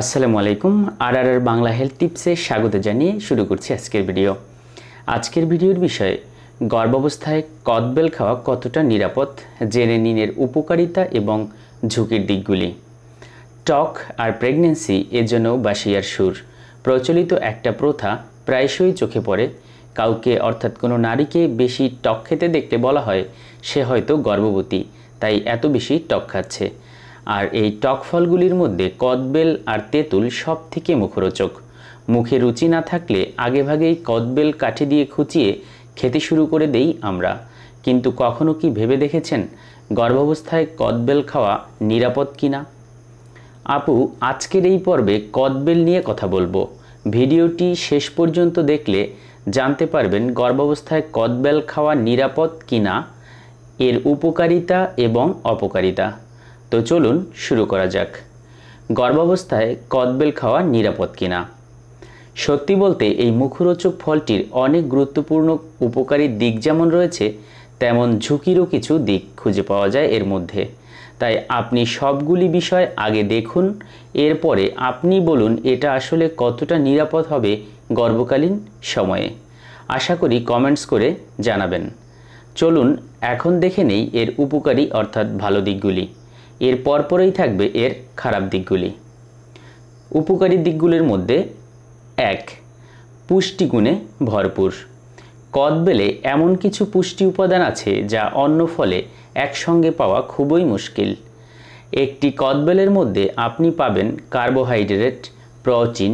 আসসালামু আলাইকুম আর আর বাংলা হেলথ টিপসে স্বাগত জানিয়ে শুরু করছি আজকের ভিডিও আজকের ভিডিওর বিষয়ে গর্ভাবস্থায় কদবেল খাওয়া কতটা নিরাপদ জেনে নিনের উপকারিতা এবং ঝুঁকির দিকগুলি টক আর প্রেগনেন্সি এর জন্য বাসিয়ার সুর প্রচলিত একটা প্রথা প্রায়শই চোখে পড়ে কাউকে অর্থাৎ কোনো নারীকে বেশি টক খেতে দেখতে বলা হয় সে হয়তো গর্ভবতী তাই এত বেশি টক খাচ্ছে আর এই টক ফলগুলির মধ্যে কদবেল আর তেঁতুল সব থেকে মুখরোচক মুখে রুচি না থাকলে আগেভাগেই কদবেল কাঠি দিয়ে খুঁচিয়ে খেতে শুরু করে দেই আমরা কিন্তু কখনো কি ভেবে দেখেছেন গর্ভাবস্থায় কদবেল খাওয়া নিরাপদ কিনা আপু আজকের এই পর্বে কদবেল নিয়ে কথা বলবো ভিডিওটি শেষ পর্যন্ত দেখলে জানতে পারবেন গর্ভাবস্থায় কদবেল খাওয়া নিরাপদ কিনা এর উপকারিতা এবং অপকারিতা তো চলুন শুরু করা যাক গর্ভাবস্থায় কদবেল খাওয়া নিরাপদ কিনা সত্যি বলতে এই মুখরোচক ফলটির অনেক গুরুত্বপূর্ণ উপকারী দিক যেমন রয়েছে তেমন ঝুঁকিরও কিছু দিক খুঁজে পাওয়া যায় এর মধ্যে তাই আপনি সবগুলি বিষয় আগে দেখুন এরপরে আপনি বলুন এটা আসলে কতটা নিরাপদ হবে গর্বকালীন সময়ে আশা করি কমেন্টস করে জানাবেন চলুন এখন দেখে নেই এর উপকারী অর্থাৎ ভালো দিকগুলি এর পরপরেই থাকবে এর খারাপ দিকগুলি উপকারী দিকগুলির মধ্যে এক পুষ্টিগুণে ভরপুর কদবেলে এমন কিছু পুষ্টি উপাদান আছে যা অন্য ফলে একসঙ্গে পাওয়া খুবই মুশকিল একটি কদবেলের মধ্যে আপনি পাবেন carbohydrate protein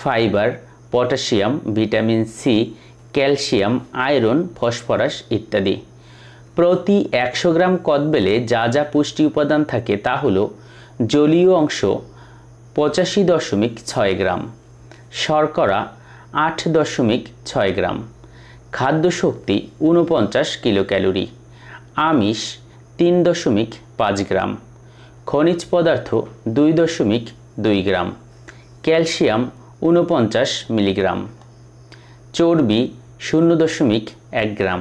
fibre potassium vitamin C calcium iron phosphorus ইত্যাদি প্রতি একশো গ্রাম কদবেলে যা যা পুষ্টি উপাদান থাকে তা হলো জলীয় অংশ পঁচাশি দশমিক ছয় গ্রাম শর্করা আট দশমিক ছয় গ্রাম খাদ্যশক্তি ঊনপঞ্চাশ কিলো ক্যালোরি আমিষ তিন দশমিক পাঁচ গ্রাম খনিজ পদার্থ দুই দশমিক দুই গ্রাম ক্যালসিয়াম ঊনপঞ্চাশ মিলিগ্রাম চর্বি শূন্য দশমিক এক গ্রাম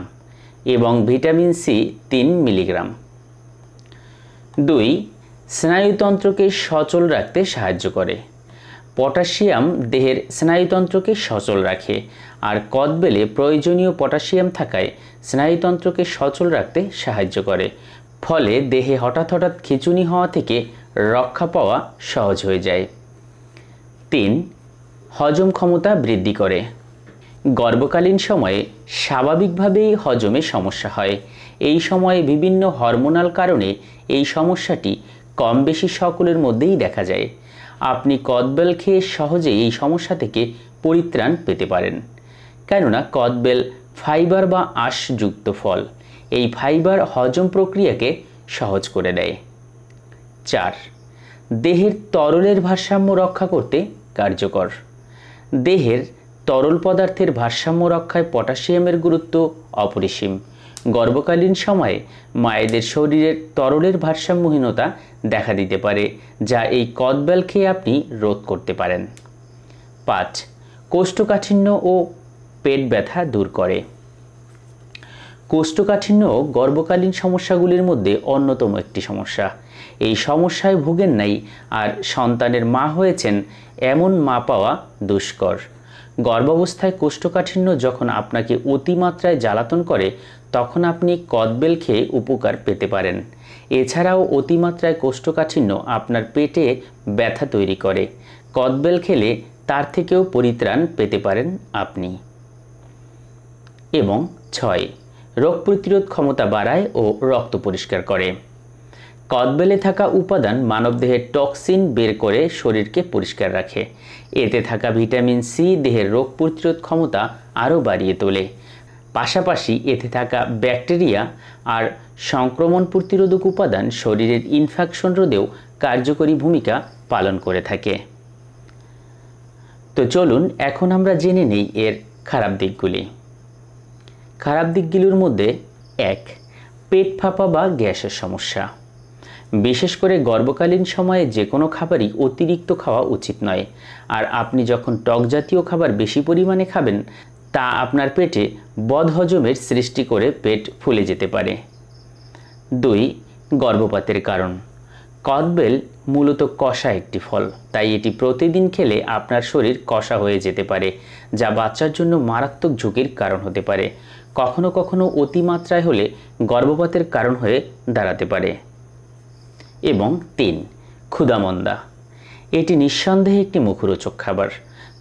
এবং ভিটামিন সি তিন মিলিগ্রাম দুই স্নায়ুতন্ত্রকে সচল রাখতে সাহায্য করে পটাশিয়াম দেহের স্নায়ুতন্ত্রকে সচল রাখে আর কদবেলে প্রয়োজনীয় পটাশিয়াম থাকায় স্নায়ুতন্ত্রকে সচল রাখতে সাহায্য করে ফলে দেহে হঠাৎ হঠাৎ খিচুনি হওয়া থেকে রক্ষা পাওয়া সহজ হয়ে যায় তিন হজম ক্ষমতা বৃদ্ধি করে গর্ভকালীন সময়ে স্বাভাবিকভাবেই হজমে সমস্যা হয় এই সময়ে বিভিন্ন হরমোনাল কারণে এই সমস্যাটি কম বেশি সকলের মধ্যেই দেখা যায় আপনি কদবেল খেয়ে সহজে এই সমস্যা থেকে পরিত্রাণ পেতে পারেন কেননা কদবেল ফাইবার বা আঁশযুক্ত ফল এই ফাইবার হজম প্রক্রিয়াকে সহজ করে দেয় চার দেহের তরলের ভারসাম্য রক্ষা করতে কার্যকর দেহের তরল পদার্থের ভারসাম্য রক্ষায় পটাশিয়ামের গুরুত্ব অপরিসীম গর্ভকালীন সময়ে মায়েদের শরীরের তরলের ভারসাম্যহীনতা দেখা দিতে পারে যা এই কদবেল খেয়ে আপনি রোধ করতে পারেন পাঁচ কোষ্ঠকাঠিন্য ও পেট ব্যথা দূর করে কোষ্ঠকাঠিন্য গর্ভকালীন সমস্যাগুলির মধ্যে অন্যতম একটি সমস্যা এই সমস্যায় ভুগেন নাই আর সন্তানের মা হয়েছেন এমন মা পাওয়া দুষ্কর গর্ভাবস্থায় কোষ্ঠকাঠিন্য যখন আপনাকে অতিমাত্রায় জ্বালাতন করে তখন আপনি কদবেল খেয়ে উপকার পেতে পারেন এছাড়াও অতিমাত্রায় কোষ্ঠকাঠিন্য আপনার পেটে ব্যথা তৈরি করে কদবেল খেলে তার থেকেও পরিত্রাণ পেতে পারেন আপনি এবং ছয় রোগ প্রতিরোধ ক্ষমতা বাড়ায় ও রক্ত পরিষ্কার করে কদবেলে থাকা উপাদান মানবদেহের টক্সিন বের করে শরীরকে পরিষ্কার রাখে এতে থাকা ভিটামিন সি দেহের রোগ প্রতিরোধ ক্ষমতা আরও বাড়িয়ে তোলে পাশাপাশি এতে থাকা ব্যাকটেরিয়া আর সংক্রমণ প্রতিরোধক উপাদান শরীরের ইনফেকশন রোধেও কার্যকরী ভূমিকা পালন করে থাকে তো চলুন এখন আমরা জেনে নেই এর খারাপ দিকগুলি খারাপ দিকগুলির মধ্যে এক পেট ফাঁপা বা গ্যাসের সমস্যা বিশেষ করে গর্ভকালীন সময়ে যে কোনো খাবারই অতিরিক্ত খাওয়া উচিত নয় আর আপনি যখন টক জাতীয় খাবার বেশি পরিমাণে খাবেন তা আপনার পেটে বদহজমের সৃষ্টি করে পেট ফুলে যেতে পারে দুই গর্ভপাতের কারণ কদবেল মূলত কষা একটি ফল তাই এটি প্রতিদিন খেলে আপনার শরীর কষা হয়ে যেতে পারে যা বাচ্চার জন্য মারাত্মক ঝুঁকির কারণ হতে পারে কখনো কখনো অতিমাত্রায় হলে গর্ভপাতের কারণ হয়ে দাঁড়াতে পারে এবং তিন ক্ষুদামন্দা এটি নিঃসন্দেহে একটি মুখরোচক খাবার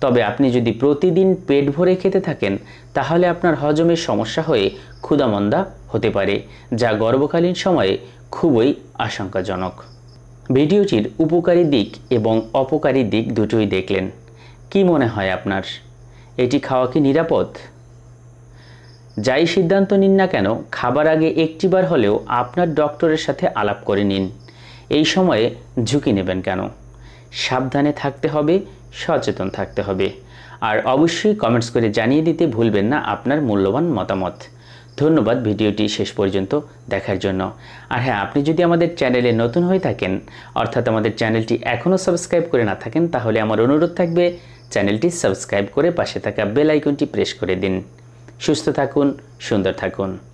তবে আপনি যদি প্রতিদিন পেট ভরে খেতে থাকেন তাহলে আপনার হজমের সমস্যা হয়ে ক্ষুদামন্দা হতে পারে যা গর্ভকালীন সময়ে খুবই আশঙ্কাজনক ভিডিওটির উপকারী দিক এবং অপকারী দিক দুটোই দেখলেন কি মনে হয় আপনার এটি খাওয়া কি নিরাপদ যাই সিদ্ধান্ত নিন না কেন খাবার আগে একটিবার হলেও আপনার ডক্টরের সাথে আলাপ করে নিন এই সময়ে ঝুঁকি নেবেন কেন সাবধানে থাকতে হবে সচেতন থাকতে হবে আর অবশ্যই কমেন্টস করে জানিয়ে দিতে ভুলবেন না আপনার মূল্যবান মতামত ধন্যবাদ ভিডিওটি শেষ পর্যন্ত দেখার জন্য আর হ্যাঁ আপনি যদি আমাদের চ্যানেলে নতুন হয়ে থাকেন অর্থাৎ আমাদের চ্যানেলটি এখনও সাবস্ক্রাইব করে না থাকেন তাহলে আমার অনুরোধ থাকবে চ্যানেলটি সাবস্ক্রাইব করে পাশে থাকা বেল আইকনটি প্রেস করে দিন সুস্থ থাকুন সুন্দর থাকুন